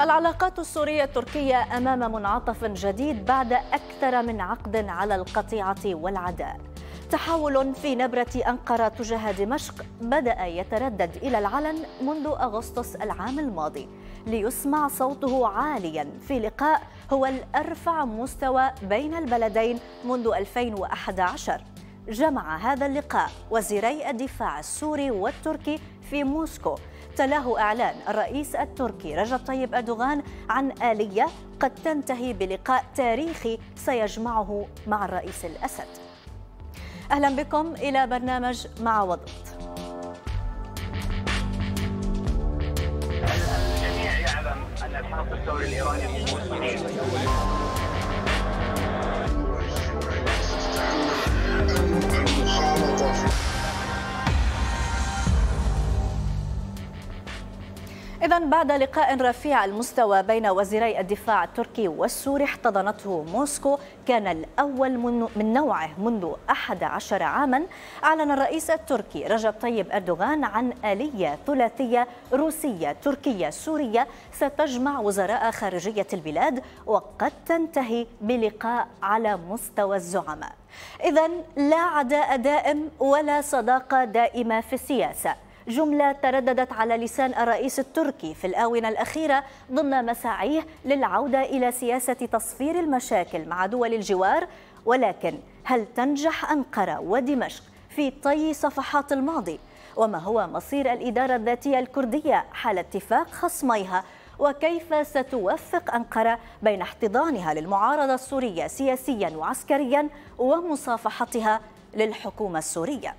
العلاقات السورية التركية أمام منعطف جديد بعد أكثر من عقد على القطيعة والعداء تحول في نبرة أنقرة تجاه دمشق بدأ يتردد إلى العلن منذ أغسطس العام الماضي ليسمع صوته عاليا في لقاء هو الأرفع مستوى بين البلدين منذ 2011 جمع هذا اللقاء وزيري الدفاع السوري والتركي في موسكو تلاه اعلان الرئيس التركي رجب طيب اردوغان عن اليه قد تنتهي بلقاء تاريخي سيجمعه مع الرئيس الاسد. اهلا بكم الى برنامج مع وضوح. الثوري الايراني المخالطة إذا بعد لقاء رفيع المستوى بين وزيري الدفاع التركي والسوري احتضنته موسكو كان الأول من نوعه منذ 11 عاما أعلن الرئيس التركي رجب طيب أردوغان عن آلية ثلاثية روسية تركية سورية ستجمع وزراء خارجية البلاد وقد تنتهي بلقاء على مستوى الزعماء إذا لا عداء دائم ولا صداقة دائمة في السياسة جملة ترددت على لسان الرئيس التركي في الآونة الأخيرة ضمن مساعيه للعودة إلى سياسة تصفير المشاكل مع دول الجوار ولكن هل تنجح أنقرة ودمشق في طي صفحات الماضي؟ وما هو مصير الإدارة الذاتية الكردية حال اتفاق خصميها؟ وكيف ستوفق أنقرة بين احتضانها للمعارضة السورية سياسيا وعسكريا ومصافحتها للحكومة السورية؟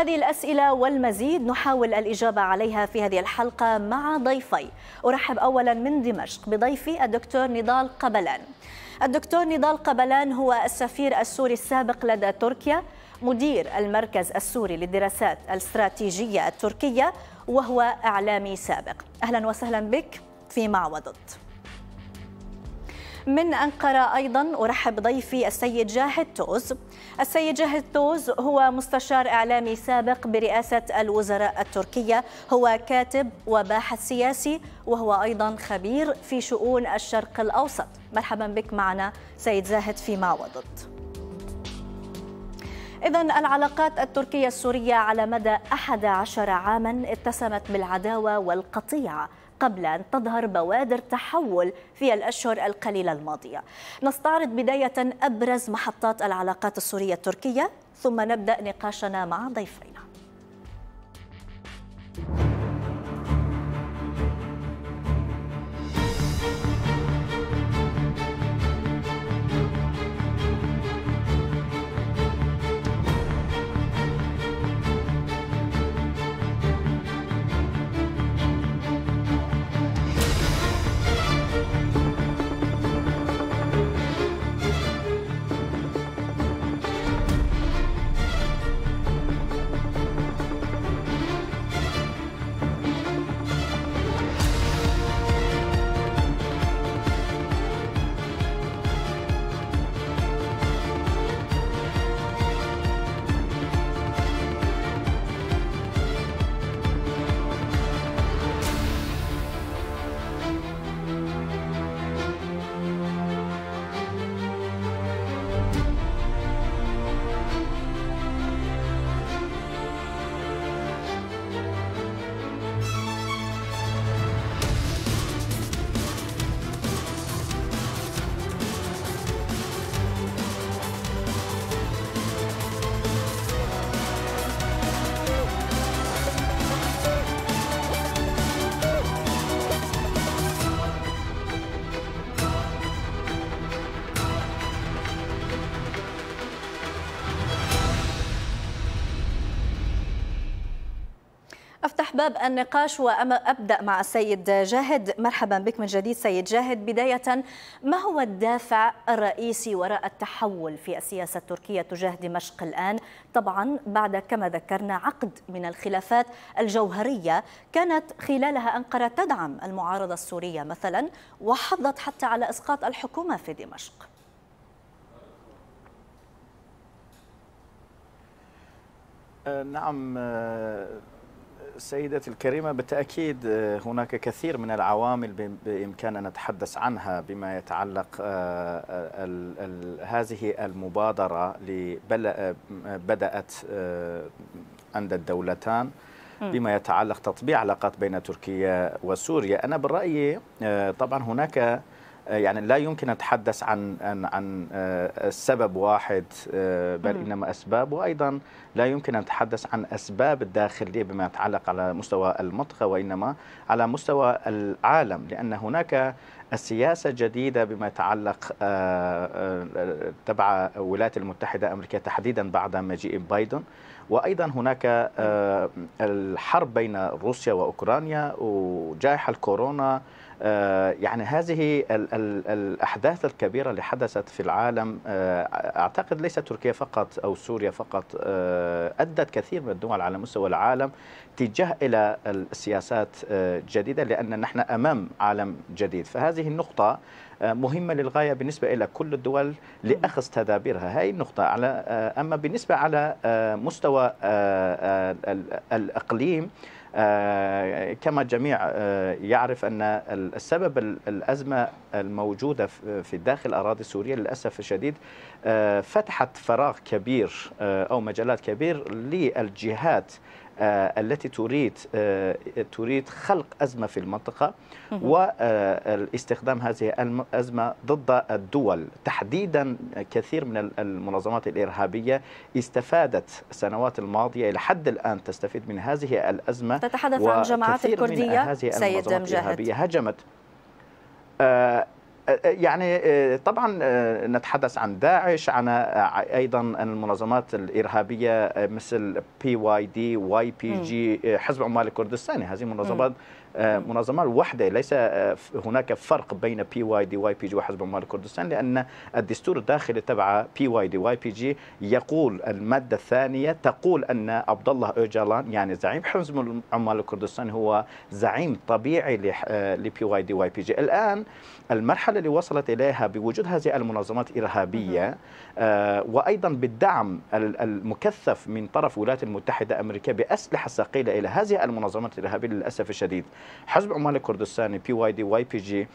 هذه الأسئلة والمزيد نحاول الإجابة عليها في هذه الحلقة مع ضيفي أرحب أولا من دمشق بضيفي الدكتور نضال قبلان الدكتور نضال قبلان هو السفير السوري السابق لدى تركيا مدير المركز السوري للدراسات الاستراتيجية التركية وهو إعلامي سابق أهلا وسهلا بك في معوضة من أنقرة أيضا أرحب ضيفي السيد جاهد توز السيد جاهد توز هو مستشار إعلامي سابق برئاسة الوزراء التركية هو كاتب وباحث سياسي وهو أيضا خبير في شؤون الشرق الأوسط مرحبا بك معنا سيد زاهد في معوضت إذا العلاقات التركية السورية على مدى 11 عاما اتسمت بالعداوة والقطيعة قبل أن تظهر بوادر تحول في الأشهر القليلة الماضية نستعرض بداية أبرز محطات العلاقات السورية التركية ثم نبدأ نقاشنا مع ضيفينا باب النقاش وأبدأ مع السيد جاهد مرحبا بك من جديد سيد جاهد بداية ما هو الدافع الرئيسي وراء التحول في السياسة التركية تجاه دمشق الآن طبعا بعد كما ذكرنا عقد من الخلافات الجوهرية كانت خلالها أنقرة تدعم المعارضة السورية مثلا وحضت حتى على إسقاط الحكومة في دمشق آه، نعم آه، سيدتي الكريمة بالتأكيد آه، هناك كثير من العوامل بإمكاننا نتحدث عنها بما يتعلق آه، آه، هذه المبادرة بدأت عند الدولتان بما يتعلق تطبيع علاقات بين تركيا وسوريا أنا برأيي طبعا هناك آه، يعني لا يمكن نتحدث عن عن عن آه، سبب واحد آه، بل انما اسباب وايضا لا يمكن ان نتحدث عن اسباب الداخليه بما يتعلق على مستوى المنطقه وانما على مستوى العالم لان هناك السياسة جديدة بما يتعلق تبع الولايات المتحدة الأمريكية تحديدا بعد مجيء بايدن وأيضا هناك الحرب بين روسيا وأوكرانيا وجائحة الكورونا آه، يعني هذه الأحداث الكبيرة اللي حدثت في العالم آه، أعتقد ليس تركيا فقط أو سوريا فقط آه، أدت كثير من الدول على مستوى العالم تجاه إلى السياسات الجديدة لأن نحن أمام عالم جديد فهذه النقطة آه، مهمة للغاية بالنسبة إلى كل الدول لأخذ تدابيرها هاي النقطة على آه، أما بالنسبة على آه، مستوى الإقليم كما الجميع يعرف أن السبب الأزمة الموجودة في داخل أراضي سوريا للأسف الشديد فتحت فراغ كبير أو مجالات كبير للجهات آه، التي تريد آه، تريد خلق أزمة في المنطقة واستخدام آه، هذه الأزمة ضد الدول تحديدا كثير من المنظمات الإرهابية استفادت السنوات الماضية إلى حد الآن تستفيد من هذه الأزمة تتحدث عن جماعات الكردية سيد مجاهد هجمت يعني آه، طبعا آه، نتحدث عن داعش عن آه، ايضا المنظمات الارهابيه مثل بي واي دي واي بي جي حزب عمال كردستاني هذه منظمات آه، منظمه الوحده ليس آه، هناك فرق بين بي واي دي واي بي جي وحزب عمال كردستان لان الدستور الداخلي تبع بي واي دي واي بي جي يقول الماده الثانيه تقول ان عبد الله اوجلان يعني زعيم حزب عمال كردستان هو زعيم طبيعي لبي واي دي واي بي جي الان المرحله اللي وصلت اليها بوجود هذه المنظمات الارهابيه آه، وايضا بالدعم المكثف من طرف الولايات المتحده الامريكيه باسلحه ثقيله الى هذه المنظمات الارهابيه للاسف الشديد حزب عمال كردستان بي واي دي واي بي جي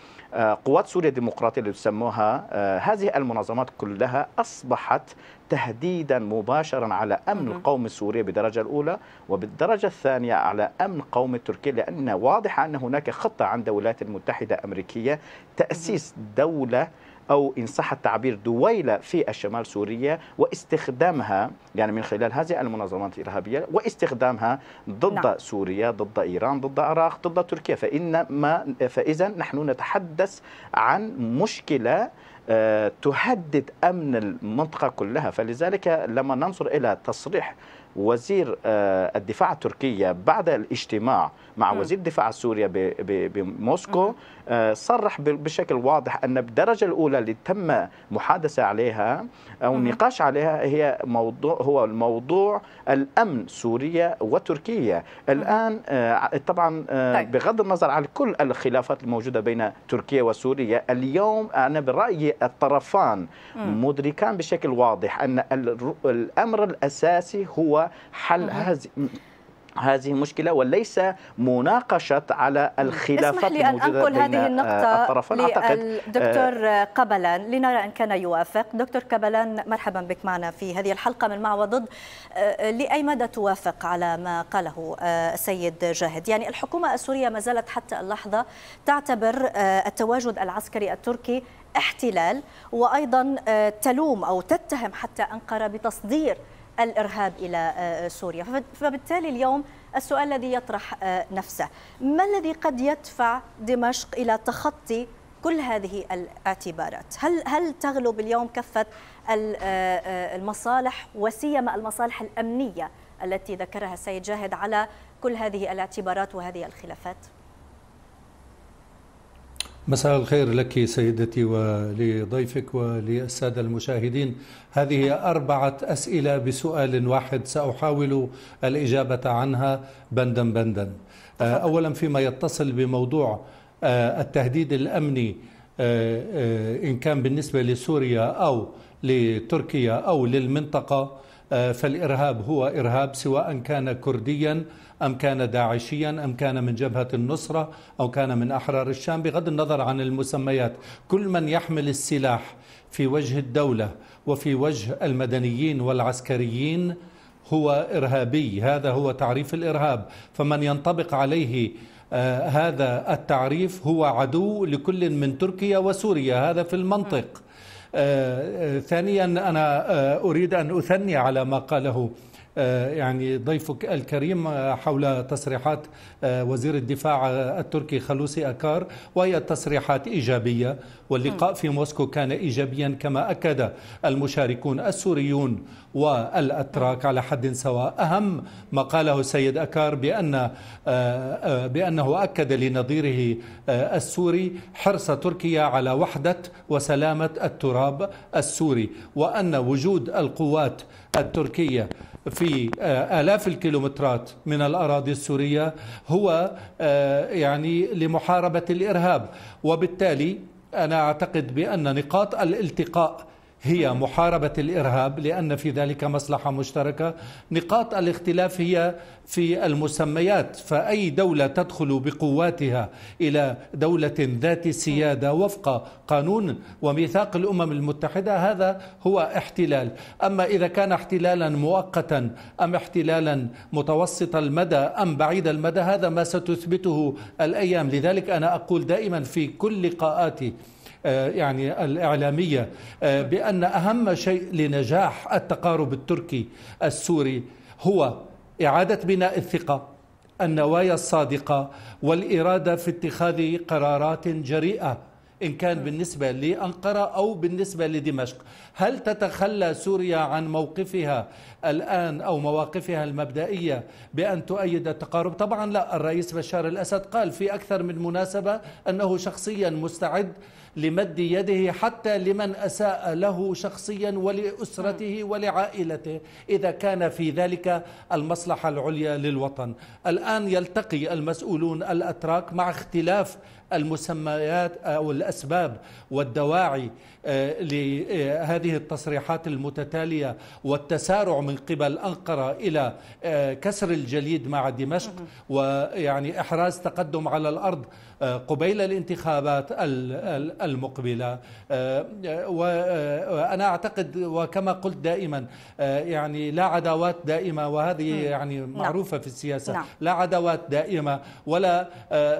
قوات سوريا الديمقراطية اللي تسموها آه، هذه المنظمات كلها أصبحت تهديدا مباشرا على أمن القوم السوري بدرجة الأولى وبالدرجة الثانية على أمن قوم التركي لأن واضح أن هناك خطة عند الولايات المتحدة الأمريكية تأسيس دولة أو إن صح التعبير دويلة في الشمال سوريا واستخدامها يعني من خلال هذه المنظمات الإرهابية واستخدامها ضد نعم. سوريا ضد إيران ضد العراق ضد تركيا فإنما فإذا نحن نتحدث عن مشكلة آه، تهدد أمن المنطقة كلها فلذلك لما ننظر إلى تصريح وزير آه، الدفاع التركية بعد الاجتماع مع وزير الدفاع السوريا بموسكو آه، صرح بشكل واضح أن بالدرجة الأولى اللي تم محادثة عليها أو النقاش عليها هي موضوع هو الموضوع الأمن سوريا وتركيا الآن آه، طبعا آه، طيب. بغض النظر عن كل الخلافات الموجودة بين تركيا وسوريا اليوم أنا برأيي الطرفان مدركان بشكل واضح أن الأمر الأساسي هو حل هذه هذه مشكلة وليس مناقشة على الخلافات لي أن أنقل بين هذه النقطة آه، الطرفين أعتقد دكتور آه، قبلان لنرى إن كان يوافق دكتور قبلان مرحبا بك معنا في هذه الحلقة من مع وضد آه، لأي مدى توافق على ما قاله السيد جاهد يعني الحكومة السورية ما زالت حتى اللحظة تعتبر التواجد العسكري التركي احتلال وأيضا تلوم أو تتهم حتى أنقرة بتصدير الارهاب الى آه، سوريا فبالتالي اليوم السؤال الذي يطرح آه، نفسه ما الذي قد يدفع دمشق الى تخطي كل هذه الاعتبارات هل هل تغلب اليوم كفه آه، المصالح وسيما المصالح الامنيه التي ذكرها السيد جاهد على كل هذه الاعتبارات وهذه الخلافات مساء الخير لك سيدتي ولضيفك وللساده المشاهدين هذه اربعه اسئله بسؤال واحد ساحاول الاجابه عنها بندا بندا آه، اولا فيما يتصل بموضوع آه، التهديد الامني آه، ان كان بالنسبه لسوريا او لتركيا او للمنطقه آه، فالارهاب هو ارهاب سواء كان كرديا ام كان داعشيا ام كان من جبهه النصره او كان من احرار الشام بغض النظر عن المسميات، كل من يحمل السلاح في وجه الدوله وفي وجه المدنيين والعسكريين هو ارهابي، هذا هو تعريف الارهاب، فمن ينطبق عليه آه، هذا التعريف هو عدو لكل من تركيا وسوريا هذا في المنطق آه، آه، ثانيا أنا آه، أريد أن أثني على ما قاله آه، يعني ضيفك الكريم آه، حول تصريحات آه، وزير الدفاع التركي خلوسي أكار وهي تصريحات إيجابية واللقاء في موسكو كان إيجابيا كما أكد المشاركون السوريون والأتراك على حد سواء أهم ما قاله السيد أكار بأن بأنه أكد لنظيره السوري حرص تركيا على وحدة وسلامة التراب السوري وأن وجود القوات التركية في آه، آلاف الكيلومترات من الأراضي السورية هو آه، يعني لمحاربة الإرهاب وبالتالي أنا أعتقد بأن نقاط الالتقاء هي محاربة الإرهاب لأن في ذلك مصلحة مشتركة نقاط الاختلاف هي في المسميات فأي دولة تدخل بقواتها إلى دولة ذات سيادة وفق قانون وميثاق الأمم المتحدة هذا هو احتلال أما إذا كان احتلالا مؤقتا أم احتلالا متوسط المدى أم بعيد المدى هذا ما ستثبته الأيام لذلك أنا أقول دائما في كل لقاءاتي آه، يعني الإعلامية آه، بأن أهم شيء لنجاح التقارب التركي السوري هو إعادة بناء الثقة النوايا الصادقة والإرادة في اتخاذ قرارات جريئة إن كان بالنسبة لأنقرة أو بالنسبة لدمشق هل تتخلى سوريا عن موقفها الآن أو مواقفها المبدئية بأن تؤيد التقارب طبعا لا الرئيس بشار الأسد قال في أكثر من مناسبة أنه شخصيا مستعد لمد يده حتى لمن أساء له شخصيا ولأسرته ولعائلته إذا كان في ذلك المصلحة العليا للوطن الآن يلتقي المسؤولون الأتراك مع اختلاف المسميات أو الأسباب والدواعي آه، لهذه التصريحات المتتالية والتسارع من قبل أنقرة إلى آه، كسر الجليد مع دمشق ويعني إحراز تقدم على الأرض آه، قبيل الانتخابات المقبلة وأنا أعتقد وكما قلت دائما يعني لا عداوات دائمة وهذه يعني نعم. معروفة في السياسة نعم. لا عداوات دائمة ولا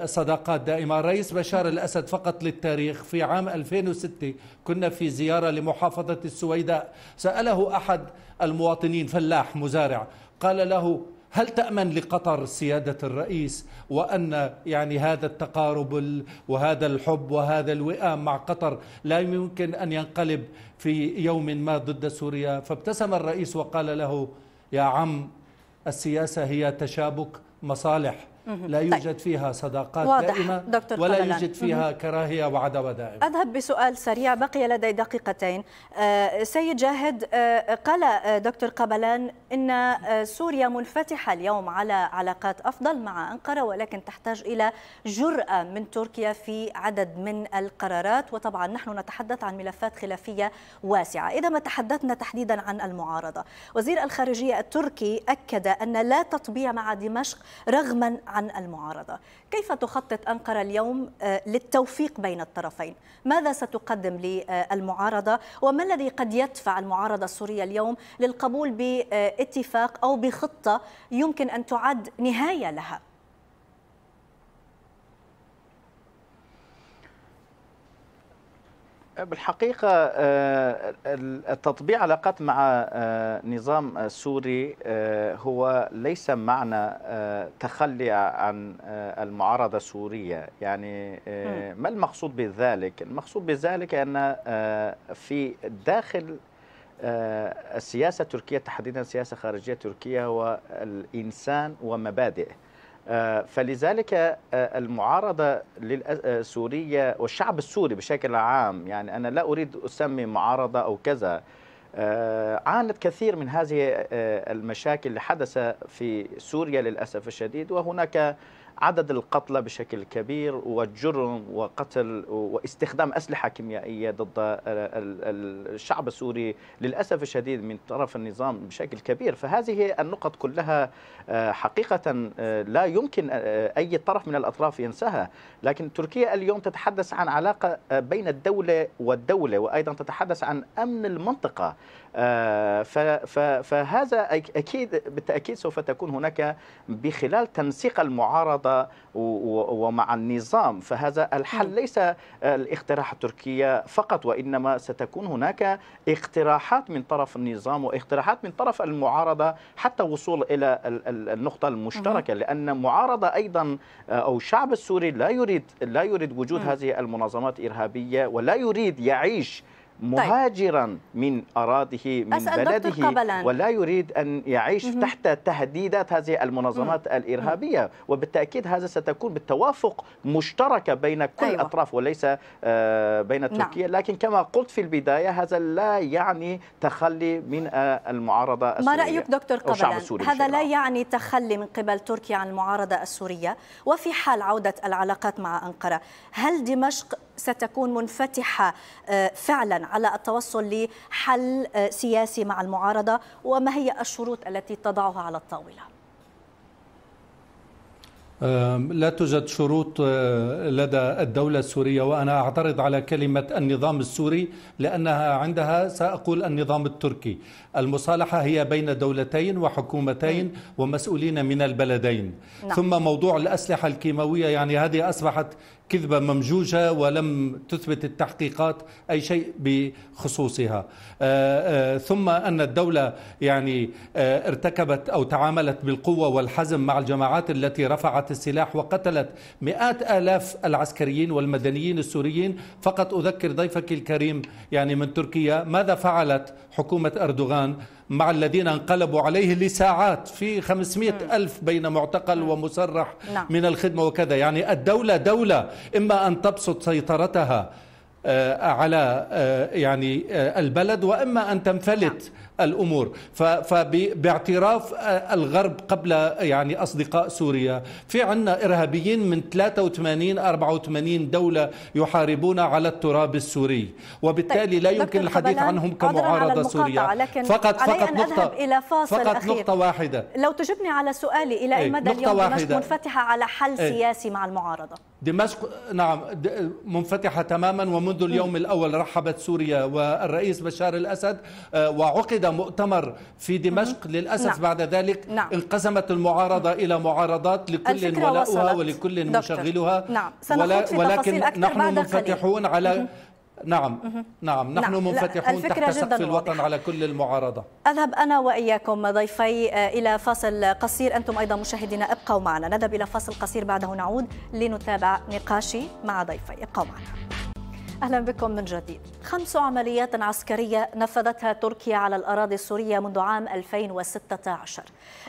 صداقات دائمة الرئيس بشار الأسد فقط للتاريخ في عام 2006 كنا في زيارة لمحافظة السويداء سأله أحد المواطنين فلاح مزارع قال له هل تأمن لقطر سيادة الرئيس وأن يعني هذا التقارب وهذا الحب وهذا الوئام مع قطر لا يمكن أن ينقلب في يوم ما ضد سوريا فابتسم الرئيس وقال له يا عم السياسة هي تشابك مصالح لا طيب. يوجد طيب. فيها صداقات واضح. دائمة دكتور ولا قبلان. يوجد فيها كراهية وعداوة دائمة أذهب بسؤال سريع بقي لدي دقيقتين آه، سيد جاهد آه، قال آه، دكتور قبلان إن سوريا منفتحة اليوم على علاقات أفضل مع أنقرة ولكن تحتاج إلى جرأة من تركيا في عدد من القرارات وطبعا نحن نتحدث عن ملفات خلافية واسعة إذا ما تحدثنا تحديدا عن المعارضة وزير الخارجية التركي أكد أن لا تطبيع مع دمشق رغما عن المعارضة كيف تخطط أنقرة اليوم آه، للتوفيق بين الطرفين ماذا ستقدم للمعارضة وما الذي قد يدفع المعارضة السورية اليوم للقبول باتفاق أو بخطة يمكن أن تعد نهاية لها بالحقيقة آه، تطبيع علاقات مع آه، نظام السوري آه، هو ليس معنى تخلي عن المعارضة السورية يعني ما المقصود بذلك؟ المقصود بذلك أن في داخل السياسة التركية تحديدا السياسة الخارجية التركية هو الإنسان ومبادئه آه، فلذلك آه، المعارضة السورية آه، والشعب السوري بشكل عام يعني أنا لا أريد أسمي معارضة أو كذا عانت كثير من هذه المشاكل اللي حدث في سوريا للأسف الشديد وهناك عدد القتلى بشكل كبير والجرم وقتل واستخدام أسلحة كيميائية ضد الشعب السوري للأسف الشديد من طرف النظام بشكل كبير فهذه النقط كلها آه، حقيقة آه، لا يمكن آه، أي طرف من الأطراف ينساها لكن تركيا اليوم تتحدث عن علاقة بين الدولة والدولة وأيضا تتحدث عن أمن المنطقة آه، فهذا أكيد بالتأكيد سوف تكون هناك بخلال تنسيق المعارضة ومع النظام فهذا الحل ليس آه، الاقتراح التركية فقط وإنما ستكون هناك اقتراحات من طرف النظام واقتراحات من طرف المعارضة حتى وصول إلى النقطة المشتركة لأن معارضة أيضا آه، أو الشعب السوري لا يريد لا يريد وجود هذه المنظمات الإرهابية ولا يريد يعيش طيب. مهاجرا من اراضيه من بلده ولا يريد أن يعيش تحت تهديدات هذه المنظمات الإرهابية وبالتأكيد هذا ستكون بالتوافق مشتركة بين كل أيوة. أطراف وليس آه، بين نعم. تركيا نعم. لكن كما قلت في البداية هذا لا يعني تخلي من آه، المعارضة السورية ما رأيك دكتور قبلان هذا لا يعني تخلي من قبل تركيا عن المعارضة السورية وفي حال عودة العلاقات مع أنقرة هل دمشق ستكون منفتحة آه، فعلا على التوصل لحل آه، سياسي مع المعارضة وما هي الشروط التي تضعها على الطاولة؟ لا توجد شروط آه، لدى الدولة السورية وأنا أعترض على كلمة النظام السوري لأنها عندها سأقول النظام التركي المصالحة هي بين دولتين وحكومتين ومسؤولين من البلدين نعم. ثم موضوع الأسلحة الكيماوية يعني هذه أصبحت كذبة ممجوجة ولم تثبت التحقيقات أي شيء بخصوصها آه، آه، ثم أن الدولة يعني آه، ارتكبت أو تعاملت بالقوة والحزم مع الجماعات التي رفعت السلاح وقتلت مئات آلاف العسكريين والمدنيين السوريين فقط أذكر ضيفك الكريم يعني من تركيا ماذا فعلت حكومة أردوغان مع الذين انقلبوا عليه لساعات في 500 ألف بين معتقل ومسرح لا. نعم. من الخدمة وكذا يعني الدولة دولة إما أن تبسط سيطرتها آه، على آه، يعني آه، البلد واما ان تنفلت لا. نعم. الامور فباعتراف آه، الغرب قبل يعني اصدقاء سوريا في عندنا ارهابيين من 83 84 دوله يحاربون على التراب السوري وبالتالي طيب، لا يمكن الحديث عنهم كمعارضه على سوريه لكن فقط فقط أن نقطه أذهب الى فاصل فقط أخير. نقطه واحده لو تجبني على سؤالي الى اي إيه، مدى اليوم واحدة. دمشق منفتحه على حل أي. سياسي مع المعارضه دمشق نعم منفتحه تماما ومنذ اليوم م. الاول رحبت سوريا والرئيس بشار الاسد آه، وعقد مؤتمر في دمشق للأسف نعم. بعد ذلك نعم. انقسمت المعارضة إلى معارضات لكل ولاؤها ولكل دكتور. مشغلها نعم. ولا ولكن نحن منفتحون على نعم نعم نحن نعم. منفتحون تحت سقف الوطن على كل المعارضه اذهب انا واياكم ضيفي آه، الى فاصل قصير انتم ايضا مشاهدينا ابقوا معنا نذهب الى فاصل قصير بعده نعود لنتابع نقاشي مع ضيفي ابقوا معنا أهلا بكم من جديد خمس عمليات عسكرية نفذتها تركيا على الأراضي السورية منذ عام 2016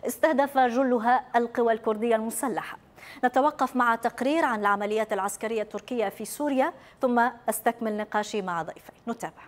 استهدف جلها القوى الكردية المسلحة نتوقف مع تقرير عن العمليات العسكرية التركية في سوريا ثم أستكمل نقاشي مع ضيفي نتابع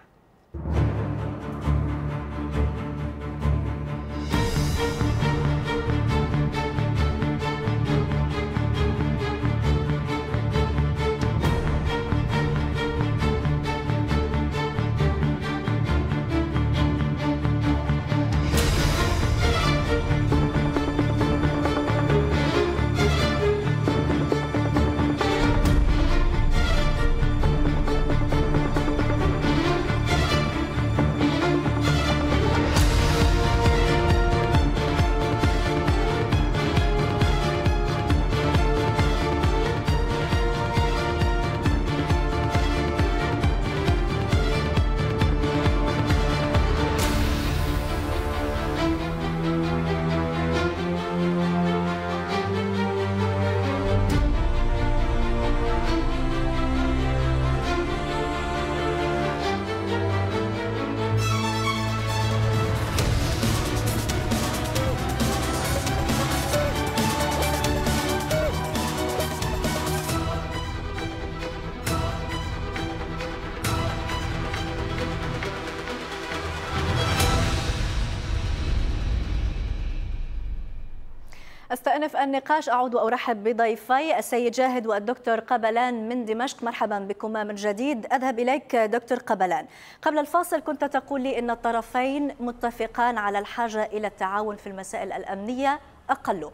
في النقاش أعود وأرحب بضيفي السيد جاهد والدكتور قبلان من دمشق مرحبا بكما من جديد أذهب إليك دكتور قبلان قبل الفاصل كنت تقول لي أن الطرفين متفقان على الحاجة إلى التعاون في المسائل الأمنية أقل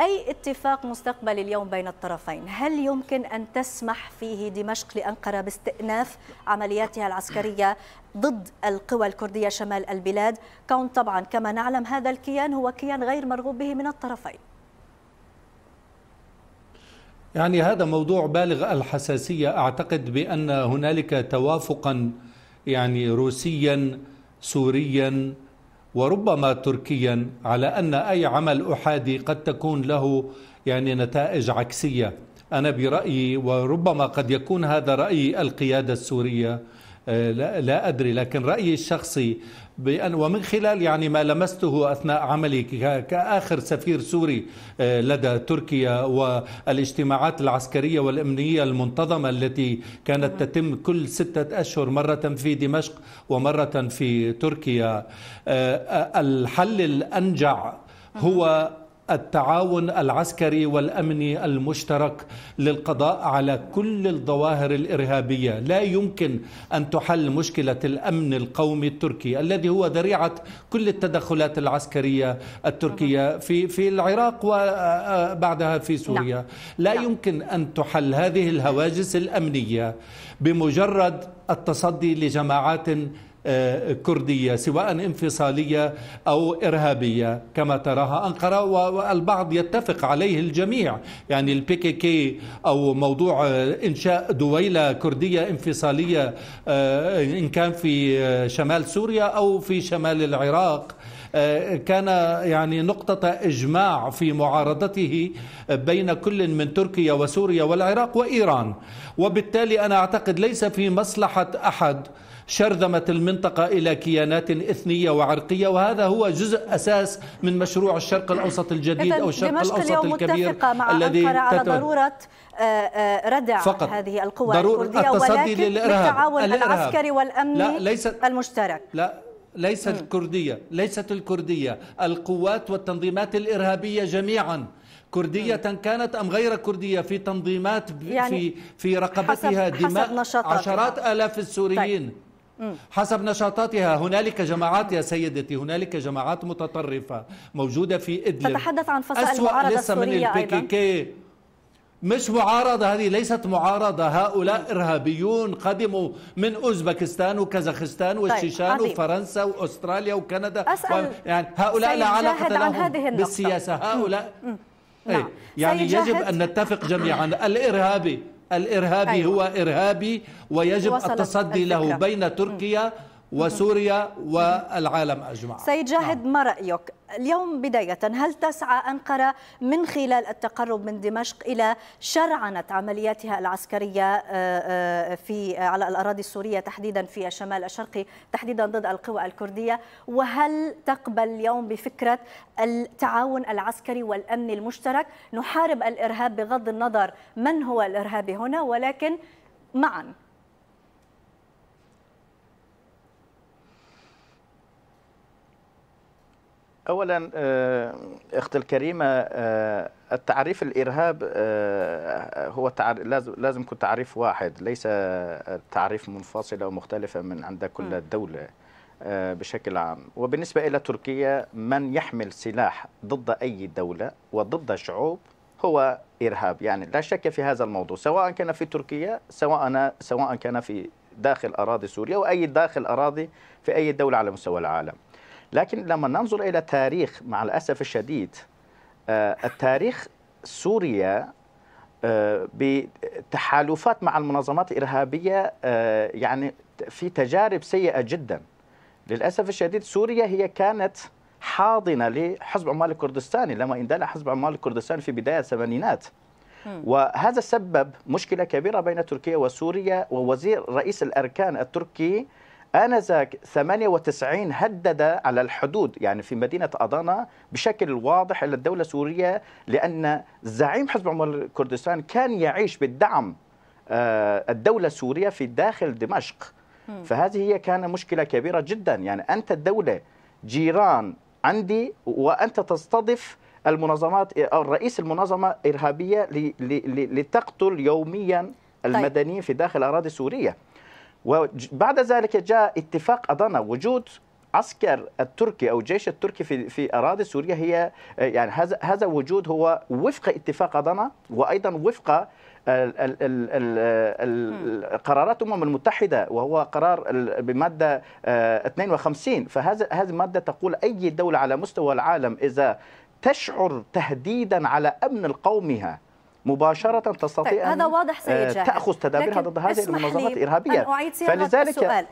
أي اتفاق مستقبلي اليوم بين الطرفين هل يمكن أن تسمح فيه دمشق لأنقرة باستئناف عملياتها العسكرية ضد القوى الكردية شمال البلاد كون طبعا كما نعلم هذا الكيان هو كيان غير مرغوب به من الطرفين يعني هذا موضوع بالغ الحساسية أعتقد بأن هنالك توافقا يعني روسيا سوريا وربما تركيا على أن أي عمل أحادي قد تكون له يعني نتائج عكسية أنا برأيي وربما قد يكون هذا رأي القيادة السورية آه، لا, لا أدري لكن رأيي الشخصي بأن ومن خلال يعني ما لمسته أثناء عملي كآخر سفير سوري آه، لدى تركيا والاجتماعات العسكرية والأمنية المنتظمة التي كانت تتم كل ستة أشهر مرة في دمشق ومرة في تركيا آه، الحل الأنجع هو التعاون العسكري والامني المشترك للقضاء على كل الظواهر الارهابيه، لا يمكن ان تحل مشكله الامن القومي التركي الذي هو ذريعه كل التدخلات العسكريه التركيه نعم. في في العراق وبعدها آه، آه، في نعم. سوريا، لا نعم. يمكن ان تحل هذه الهواجس الامنيه بمجرد التصدي لجماعات آه، كردية سواء انفصالية أو إرهابية كما تراها أنقرة والبعض يتفق عليه الجميع يعني البيكي كي أو موضوع آه، إنشاء دويلة كردية انفصالية آه، إن كان في شمال سوريا أو في شمال العراق كان يعني نقطة إجماع في معارضته بين كل من تركيا وسوريا والعراق وإيران وبالتالي أنا أعتقد ليس في مصلحة أحد شرذمت المنطقة إلى كيانات إثنية وعرقية وهذا هو جزء أساس من مشروع الشرق الأوسط الجديد أو الشرق دمشق الأوسط اليوم الكبير متفقة مع الذي أنقرة على ضرورة آه، آه، ردع فقط هذه القوى ضرورة الكردية ولكن للإرهاب. بالتعاون العسكري والأمني لا ليس... المشترك لا ليست الكردية ليست الكردية القوات والتنظيمات الإرهابية جميعا كردية كانت أم غير كردية في تنظيمات يعني في في رقبتها دماء عشرات آلاف السوريين طيب. حسب نشاطاتها هنالك جماعات يا سيدتي هنالك جماعات متطرفة موجودة في إدلب تتحدث عن فصائل المعارضة لسه من البي كي مش معارضة هذه ليست معارضة هؤلاء إرهابيون قدموا من أوزبكستان وكازاخستان طيب، والشيشان طيب. وفرنسا وأستراليا وكندا أسأل و... يعني هؤلاء لا علاقة لهم بالسياسة هؤلاء مم. مم. إيه، يعني نعم. يعني يجب أن نتفق جميعا الإرهابي الإرهابي أيوة. هو إرهابي ويجب التصدي الفكرة. له بين تركيا وسوريا والعالم أجمع سيد جاهد نعم. ما رأيك اليوم بداية هل تسعى أنقرة من خلال التقرب من دمشق إلى شرعنة عملياتها العسكرية آه، آه، في على الأراضي السورية تحديدا في الشمال الشرقي تحديدا ضد القوى الكردية وهل تقبل اليوم بفكرة التعاون العسكري والأمن المشترك نحارب الإرهاب بغض النظر من هو الإرهابي هنا ولكن معا اولا آه، اختي الكريمه آه، التعريف الارهاب آه، هو لازم يكون تعريف واحد ليس تعريف او مختلفه من عند كل دوله بشكل عام وبالنسبه الى تركيا من يحمل سلاح ضد اي دوله وضد شعوب هو ارهاب يعني لا شك في هذا الموضوع سواء كان في تركيا سواء سواء كان في داخل اراضي سوريا واي داخل اراضي في اي دوله على مستوى العالم لكن لما ننظر إلى تاريخ مع الأسف الشديد آه، التاريخ سوريا آه، بتحالفات مع المنظمات الإرهابية آه، يعني في تجارب سيئة جدا للأسف الشديد سوريا هي كانت حاضنة لحزب عمال الكردستاني لما اندلع حزب عمال الكردستاني في بداية الثمانينات وهذا سبب مشكلة كبيرة بين تركيا وسوريا ووزير رئيس الأركان التركي آنذاك 98 هدد على الحدود يعني في مدينة أضانا بشكل واضح إلى الدولة السورية لأن زعيم حزب عمر كردستان كان يعيش بالدعم آه، الدولة السورية في داخل دمشق فهذه هي كان مشكلة كبيرة جدا يعني أنت الدولة جيران عندي وأنت تستضيف المنظمات أو رئيس المنظمة إرهابية لتقتل يوميا طيب. المدنيين في داخل أراضي سوريا وبعد ذلك جاء اتفاق أضانا وجود عسكر التركي او الجيش التركي في في اراضي سوريا هي يعني هذا هذا وجود هو وفق اتفاق اضنا وايضا وفق قرارات الامم المتحده وهو قرار بماده 52 آه، فهذا هذه الماده تقول اي دوله على مستوى العالم اذا تشعر تهديدا على امن قومها مباشره طيب، تستطيع طيب هذا واضح سيد آه، تاخذ تدابيرها ضد هذه المنظمات الارهابيه أعيد فلذلك السؤال.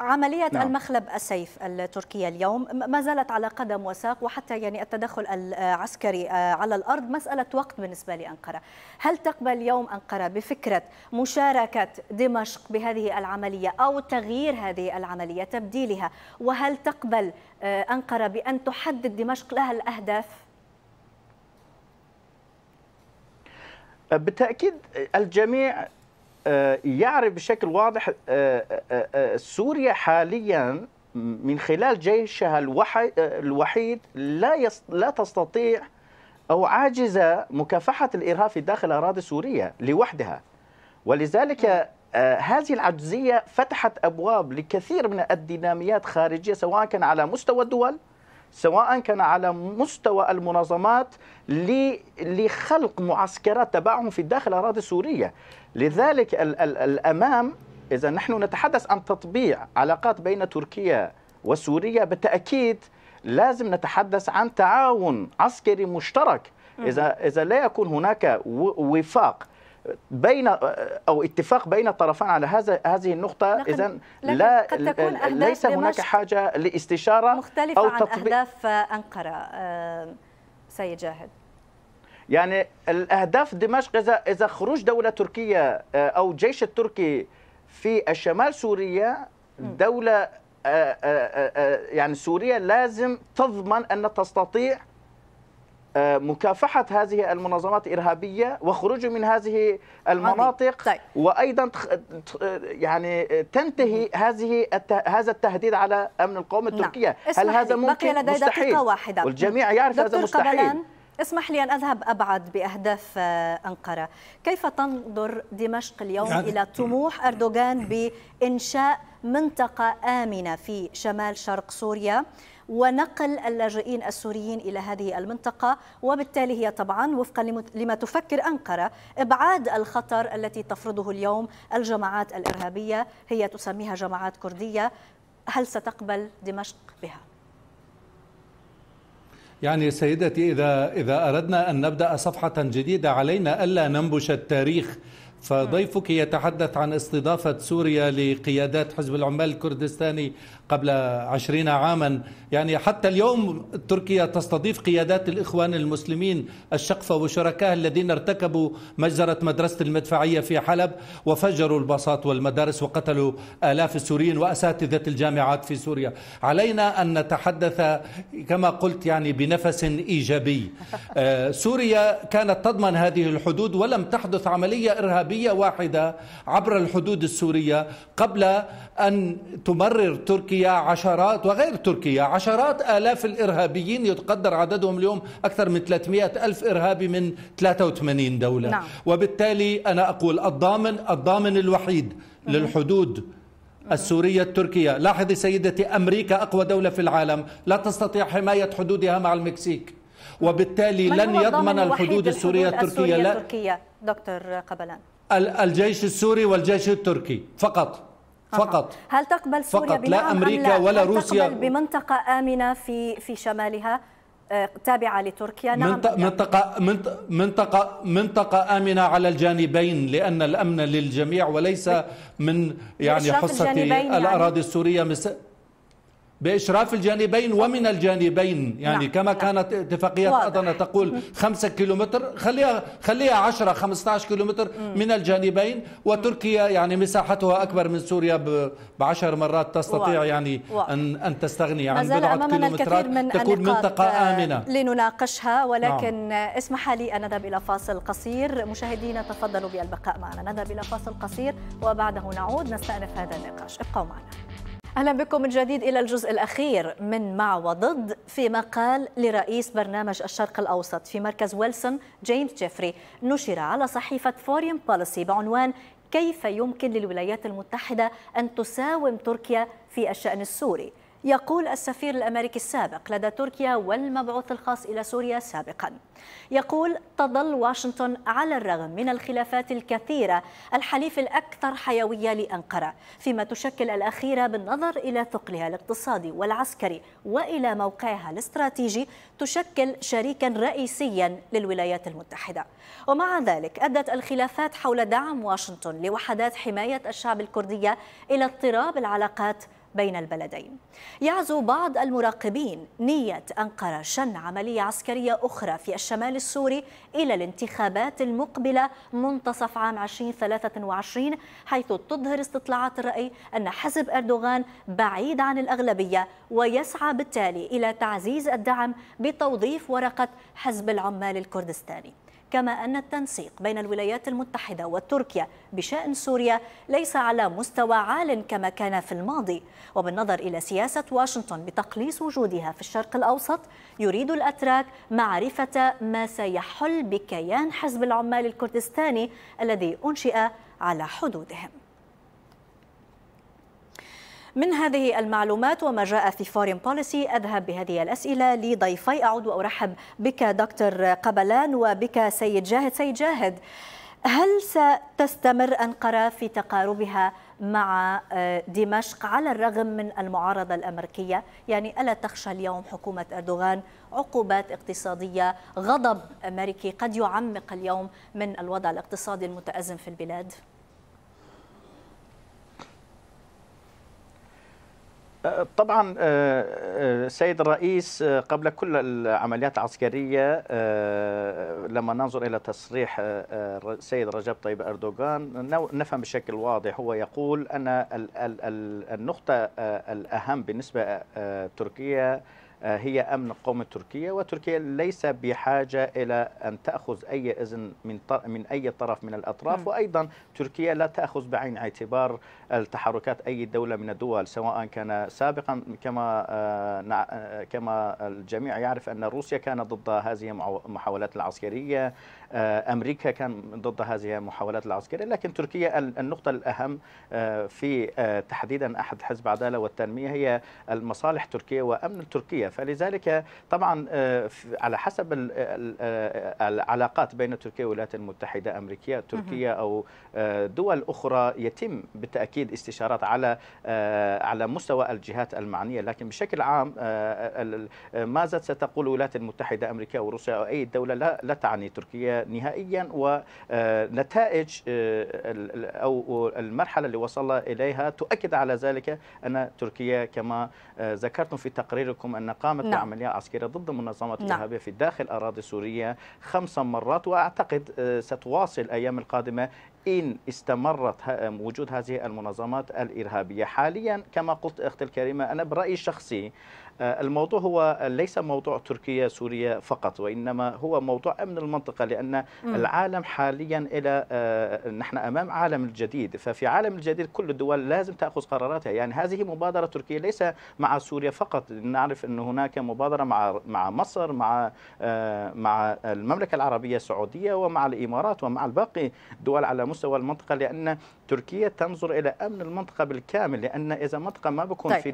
عملية نعم. المخلب السيف التركية اليوم ما زالت على قدم وساق وحتى يعني التدخل العسكري آه، على الأرض مسألة وقت بالنسبة لأنقرة هل تقبل اليوم أنقرة بفكرة مشاركة دمشق بهذه العملية أو تغيير هذه العملية تبديلها وهل تقبل آه، أنقرة بأن تحدد دمشق لها الأهداف؟ بالتاكيد الجميع آه، يعرف بشكل واضح آه، آه، سوريا حاليا من خلال جيشها الوحيد لا لا تستطيع او عاجزه مكافحه الارهاب في داخل اراضي سوريا لوحدها ولذلك نعم. هذه العجزيه فتحت ابواب لكثير من الديناميات خارجيه سواء كان على مستوى الدول سواء كان على مستوى المنظمات لخلق معسكرات تبعهم في داخل الاراضي السوريه لذلك الامام اذا نحن نتحدث عن تطبيع علاقات بين تركيا وسوريا بالتاكيد لازم نتحدث عن تعاون عسكري مشترك اذا اذا لا يكون هناك وفاق بين او اتفاق بين الطرفين على هذا هذه النقطه اذا لا قد تكون أهداف ليس هناك حاجه لاستشاره مختلفه او عن اهداف آه، انقره آه، سيد جاهد يعني الاهداف دمشق اذا اذا خروج دوله تركيه آه، او جيش التركي في الشمال سوريا دوله يعني سوريا لازم تضمن ان تستطيع آه، مكافحة هذه المنظمات الإرهابية وخروج من هذه المناطق طيب. وأيضا يعني تنتهي هذه هذا التهديد على أمن القوم نعم. التركية نعم. هل هذا ممكن بقي لدي مستحيل دقيقة واحدة والجميع يعرف هذا مستحيل اسمح لي أن أذهب أبعد بأهداف آه، أنقرة كيف تنظر دمشق اليوم يعني... إلى طموح أردوغان بإنشاء منطقة آمنة في شمال شرق سوريا ونقل اللاجئين السوريين الى هذه المنطقه وبالتالي هي طبعا وفقا لما تفكر انقره ابعاد الخطر التي تفرضه اليوم الجماعات الارهابيه هي تسميها جماعات كرديه هل ستقبل دمشق بها؟ يعني سيدتي اذا اذا اردنا ان نبدا صفحه جديده علينا الا ننبش التاريخ فضيفك يتحدث عن استضافة سوريا لقيادات حزب العمال الكردستاني قبل عشرين عاما يعني حتى اليوم تركيا تستضيف قيادات الإخوان المسلمين الشقفة وشركاء الذين ارتكبوا مجزرة مدرسة المدفعية في حلب وفجروا الباصات والمدارس وقتلوا آلاف السوريين وأساتذة الجامعات في سوريا علينا أن نتحدث كما قلت يعني بنفس إيجابي آه، سوريا كانت تضمن هذه الحدود ولم تحدث عملية إرهابية واحدة عبر الحدود السورية قبل أن تمرر تركيا تركيا عشرات وغير تركيا عشرات آلاف الإرهابيين يتقدر عددهم اليوم أكثر من 300 ألف إرهابي من 83 دولة نعم. وبالتالي أنا أقول الضامن الضامن الوحيد للحدود السورية التركية لاحظي سيدتي أمريكا أقوى دولة في العالم لا تستطيع حماية حدودها مع المكسيك وبالتالي لن يضمن الحدود السورية التركية, السورية التركية دكتور قبلان الجيش السوري والجيش التركي فقط فقط هل تقبل سوريا فقط لا أمريكا أم لا؟ ولا هل روسيا تقبل بمنطقة آمنة في في شمالها آه، تابعة لتركيا نعم منطقة, منطقة, منطقة, منطقة آمنة على الجانبين لأن الأمن للجميع وليس من يعني حصة يعني. الأراضي يعني السورية مثل بإشراف الجانبين ومن الجانبين يعني نعم. كما نعم. كانت اتفاقيات أدنى تقول 5 كيلومتر خليها خليها 10 15 كيلومتر من الجانبين وتركيا يعني مساحتها أكبر من سوريا ب 10 مرات تستطيع واضح. يعني واضح. أن أن تستغني عن يعني بضعة كيلومترات من تكون منطقة آه، آمنة لنناقشها نعم. ولكن نعم. اسمح لي أن نذهب إلى فاصل قصير مشاهدينا تفضلوا بالبقاء معنا نذهب إلى فاصل قصير وبعده نعود نستأنف هذا النقاش ابقوا معنا اهلا بكم من جديد الى الجزء الاخير من مع وضد في مقال لرئيس برنامج الشرق الاوسط في مركز ويلسون جيمس جيفري نشر على صحيفه فورين بوليسي بعنوان كيف يمكن للولايات المتحده ان تساوم تركيا في الشان السوري يقول السفير الأمريكي السابق لدى تركيا والمبعوث الخاص إلى سوريا سابقا يقول تظل واشنطن على الرغم من الخلافات الكثيرة الحليف الأكثر حيوية لأنقرة فيما تشكل الأخيرة بالنظر إلى ثقلها الاقتصادي والعسكري وإلى موقعها الاستراتيجي تشكل شريكا رئيسيا للولايات المتحدة ومع ذلك أدت الخلافات حول دعم واشنطن لوحدات حماية الشعب الكردية إلى اضطراب العلاقات بين البلدين يعزو بعض المراقبين نية أنقرة شن عملية عسكرية أخرى في الشمال السوري إلى الانتخابات المقبلة منتصف عام 2023 حيث تظهر استطلاعات الرأي أن حزب أردوغان بعيد عن الأغلبية ويسعى بالتالي إلى تعزيز الدعم بتوظيف ورقة حزب العمال الكردستاني كما أن التنسيق بين الولايات المتحدة وتركيا بشأن سوريا ليس على مستوى عال كما كان في الماضي وبالنظر إلى سياسة واشنطن بتقليص وجودها في الشرق الأوسط يريد الأتراك معرفة ما سيحل بكيان حزب العمال الكردستاني الذي أنشئ على حدودهم من هذه المعلومات وما جاء في فورين بوليسي أذهب بهذه الأسئلة لضيفي أعود وأرحب بك دكتور قبلان وبك سيد جاهد سيد جاهد هل ستستمر أنقرة في تقاربها مع آه، دمشق على الرغم من المعارضة الأمريكية يعني ألا تخشى اليوم حكومة أردوغان عقوبات اقتصادية غضب أمريكي قد يعمق اليوم من الوضع الاقتصادي المتأزم في البلاد؟ طبعا السيد آه، آه، الرئيس آه، قبل كل العمليات العسكرية لما ننظر إلى تصريح السيد رجب طيب أردوغان نفهم بشكل واضح هو يقول أن النقطة الأهم بالنسبة تركيا آه، هي أمن قوم التركية وتركيا ليس بحاجة إلى أن تأخذ أي إذن من, من أي طرف من الأطراف وأيضا تركيا لا تأخذ بعين اعتبار التحركات أي دولة من الدول سواء كان سابقا كما آه، آه، كما الجميع يعرف أن روسيا كانت ضد هذه المحاولات العسكرية آه، أمريكا كان ضد هذه المحاولات العسكرية لكن تركيا النقطة الأهم آه، في آه، تحديدا أحد حزب عدالة والتنمية هي المصالح تركيا وأمن تركيا فلذلك طبعا على حسب العلاقات بين تركيا والولايات المتحدة الأمريكية تركيا أو دول أخرى يتم بالتأكيد استشارات على على مستوى الجهات المعنية لكن بشكل عام ماذا ستقول الولايات المتحدة الأمريكية وروسيا أو أي دولة لا, لا تعني تركيا نهائيا ونتائج آه، آه، أو المرحلة اللي وصل إليها تؤكد على ذلك أن تركيا كما آه، ذكرتم في تقريركم أن قامت نعم. بعملية عسكرية ضد منظمات نعم. الإرهابية في داخل أراضي سوريا خمس مرات وأعتقد ستواصل الأيام القادمة إن استمرت وجود هذه المنظمات الإرهابية حاليا كما قلت أختي الكريمة أنا برأيي الشخصي آه، الموضوع هو ليس موضوع تركيا سوريا فقط وإنما هو موضوع أمن المنطقة لأن م. العالم حاليا إلى آه، نحن أمام عالم الجديد ففي عالم الجديد كل الدول لازم تأخذ قراراتها يعني هذه مبادرة تركيا ليس مع سوريا فقط نعرف أن هناك مبادرة مع مع مصر مع آه، مع المملكة العربية السعودية ومع الإمارات ومع الباقي دول على مستوى المنطقة لأن تركيا تنظر إلى أمن المنطقة بالكامل لأن إذا منطقة ما بكون طيب. في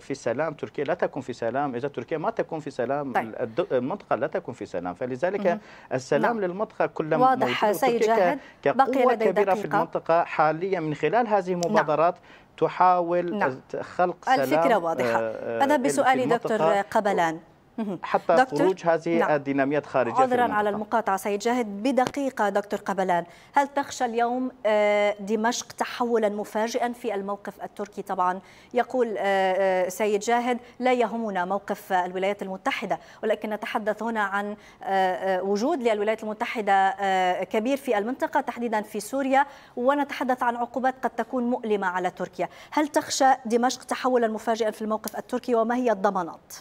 في سلام تركيا لا تكون في سلام إذا تركيا ما تكون في سلام طيب. المنطقة لا تكون في سلام فلذلك مم. السلام نعم. للمنطقة كلما واضح سيد جاهد بقي لدي كبيرة دقيقة. في المنطقة حاليا من خلال هذه نعم. المبادرات نعم. تحاول نعم. خلق سلام الفكرة واضحة أذهب بسؤالي دكتور قبلان حتى خروج هذه نعم. الديناميات خارجية عذرا على المقاطعة سيد جاهد بدقيقة دكتور قبلان هل تخشى اليوم آه، دمشق تحولا مفاجئا في الموقف التركي طبعا يقول آه، آه، سيد جاهد لا يهمنا موقف الولايات المتحدة ولكن نتحدث هنا عن وجود للولايات المتحدة كبير في المنطقة تحديدا في سوريا ونتحدث عن عقوبات قد تكون مؤلمة على تركيا هل تخشى دمشق تحولا مفاجئا في الموقف التركي وما هي الضمانات؟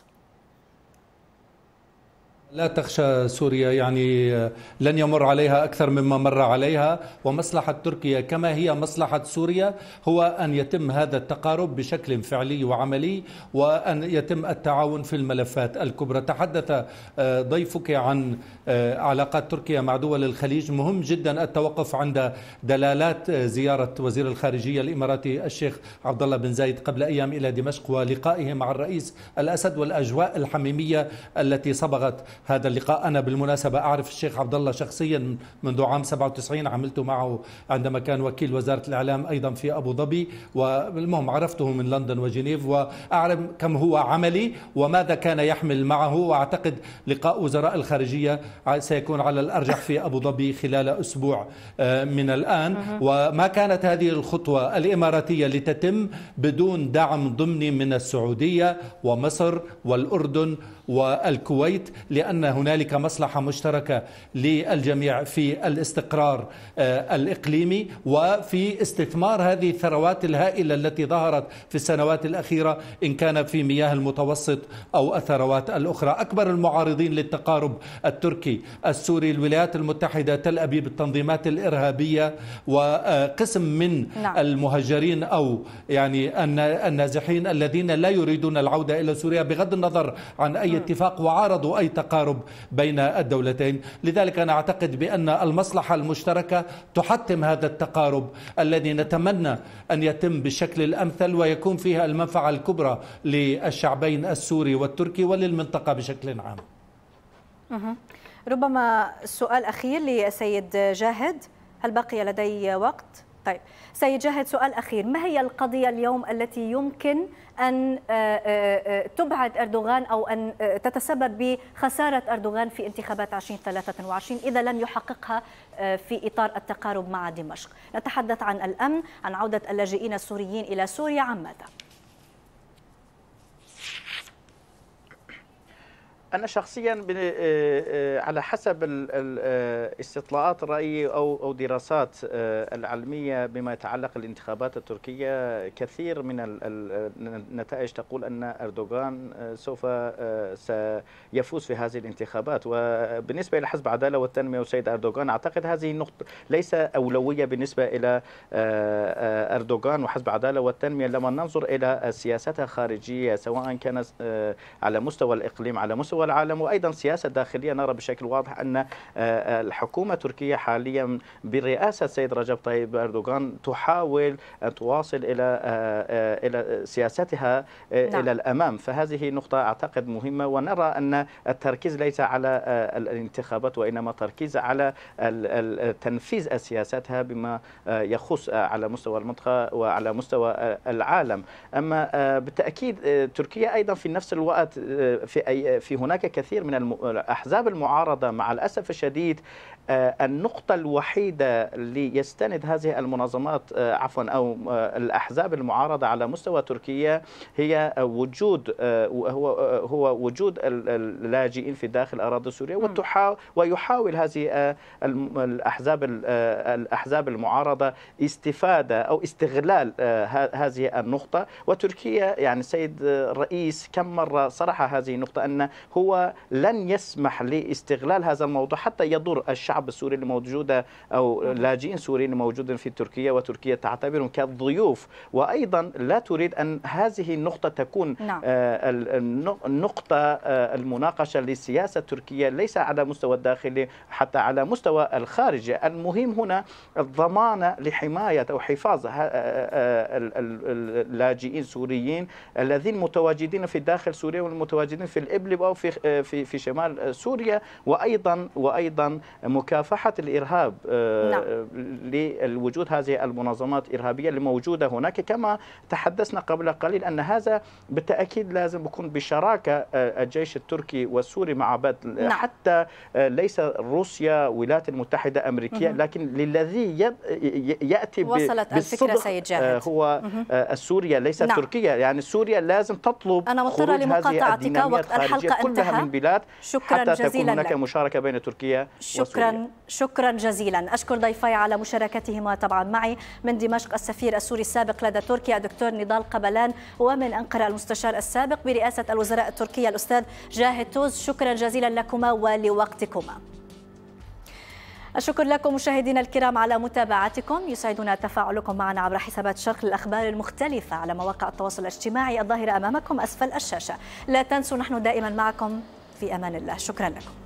لا تخشى سوريا يعني لن يمر عليها اكثر مما مر عليها ومصلحه تركيا كما هي مصلحه سوريا هو ان يتم هذا التقارب بشكل فعلي وعملي وان يتم التعاون في الملفات الكبرى تحدث آه، ضيفك عن آه، علاقات تركيا مع دول الخليج مهم جدا التوقف عند دلالات آه، زياره وزير الخارجيه الاماراتي الشيخ عبد الله بن زايد قبل ايام الى دمشق ولقائه مع الرئيس الاسد والاجواء الحميميه التي صبغت هذا اللقاء أنا بالمناسبة أعرف الشيخ عبد الله شخصيا منذ عام 97 عملت معه عندما كان وكيل وزارة الإعلام أيضا في أبو ظبي والمهم عرفته من لندن وجنيف وأعرف كم هو عملي وماذا كان يحمل معه وأعتقد لقاء وزراء الخارجية سيكون على الأرجح في أبو ظبي خلال أسبوع آه، من الآن وما كانت هذه الخطوة الإماراتية لتتم بدون دعم ضمني من السعودية ومصر والأردن والكويت لأن هنالك مصلحة مشتركة للجميع في الاستقرار آه، الإقليمي وفي استثمار هذه الثروات الهائلة التي ظهرت في السنوات الأخيرة إن كان في مياه المتوسط أو الثروات الأخرى أكبر المعارضين للتقارب التركي السوري الولايات المتحدة تل أبيب التنظيمات الإرهابية وقسم من نعم. المهجرين أو يعني النازحين الذين لا يريدون العودة إلى سوريا بغض النظر عن أي اتفاق وعارضوا أي تقارب بين الدولتين لذلك أنا أعتقد بأن المصلحة المشتركة تحتم هذا التقارب الذي نتمنى أن يتم بالشكل الأمثل ويكون فيها المنفعة الكبرى للشعبين السوري والتركي وللمنطقة بشكل عام ربما سؤال أخير للسيد جاهد هل بقي لدي وقت؟ طيب سيد جاهد سؤال أخير ما هي القضية اليوم التي يمكن أن آه، آه، آه، تبعد أردوغان أو أن تتسبب بخسارة أردوغان في انتخابات 2023 إذا لم يحققها في إطار التقارب مع دمشق نتحدث عن الأمن عن عودة اللاجئين السوريين إلى سوريا عن ماذا انا شخصيا آه، آه، على حسب الاستطلاعات آه، الراي او او دراسات العلميه بما يتعلق الانتخابات التركيه كثير من النتائج تقول ان اردوغان سوف سيفوز في هذه الانتخابات وبالنسبه الى حزب عداله والتنميه والسيد اردوغان اعتقد هذه النقطه ليس اولويه بالنسبه الى اردوغان وحزب عداله والتنميه لما ننظر الى سياستها الخارجيه سواء كانت على مستوى الاقليم على مستوى مستوى العالم وأيضا سياسة داخلية نرى بشكل واضح أن آه، آه، الحكومة التركية حاليا برئاسة السيد رجب طيب أردوغان تحاول أن تواصل إلى آه، إلى سياستها نعم. إلى الأمام فهذه نقطة أعتقد مهمة ونرى أن التركيز ليس على الانتخابات وإنما تركيز على تنفيذ سياساتها بما يخص على مستوى المنطقة وعلى مستوى العالم أما بالتأكيد تركيا أيضا في نفس الوقت في, في هناك هناك كثير من الأحزاب المعارضة مع الأسف الشديد آه، النقطة الوحيدة اللي يستند هذه المنظمات آه، عفوا أو آه، الأحزاب المعارضة على مستوى تركيا هي وجود هو هو وجود اللاجئين في داخل أراضي سوريا ويحاول هذه الأحزاب الأحزاب المعارضة استفادة أو استغلال هذه النقطة وتركيا يعني السيد الرئيس كم مرة صرح هذه النقطة أن هو لن يسمح لاستغلال هذا الموضوع حتى يضر الشعب السوري الموجود أو لاجئين سوريين الموجودين في تركيا وتركيا تعتبرهم كضيوف وأيضا لا تريد أن هذه النقطة تكون نعم. آه، النقطة آه، المناقشة للسياسة التركية ليس على مستوى الداخلي حتى على مستوى الخارجي المهم هنا الضمان لحماية أو حفاظ آه، اللاجئين السوريين الذين متواجدين في داخل سوريا والمتواجدين في الإبلب أو في في آه، في في شمال آه، سوريا وايضا وايضا مكافحه الارهاب آه، نعم. لوجود هذه المنظمات الارهابيه الموجوده هناك كما تحدثنا قبل قليل ان هذا بالتاكيد لازم يكون بشراكه الجيش التركي والسوري مع بعض نعم. حتى ليس روسيا ولايات المتحده الامريكيه لكن للذي ياتي وصلت الفكره سيد جاهد هو سوريا ليس نعم. تركيا يعني سوريا لازم تطلب انا مضطره لمقاطعتك وقت الحلقه كلها من بلاد شكرا حتى جزيلا تكون هناك لك. مشاركة بين تركيا شكرا وسوريا. شكرا جزيلا أشكر ضيفي على مشاركتهما طبعا معي من دمشق السفير السوري السابق لدى تركيا الدكتور نضال قبلان ومن أنقرة المستشار السابق برئاسة الوزراء التركية الأستاذ جاهد توز شكرا جزيلا لكما ولوقتكما الشكر لكم مشاهدينا الكرام على متابعتكم يسعدنا تفاعلكم معنا عبر حسابات شرق الأخبار المختلفة على مواقع التواصل الاجتماعي الظاهرة أمامكم أسفل الشاشة لا تنسوا نحن دائما معكم في أمان الله شكرا لكم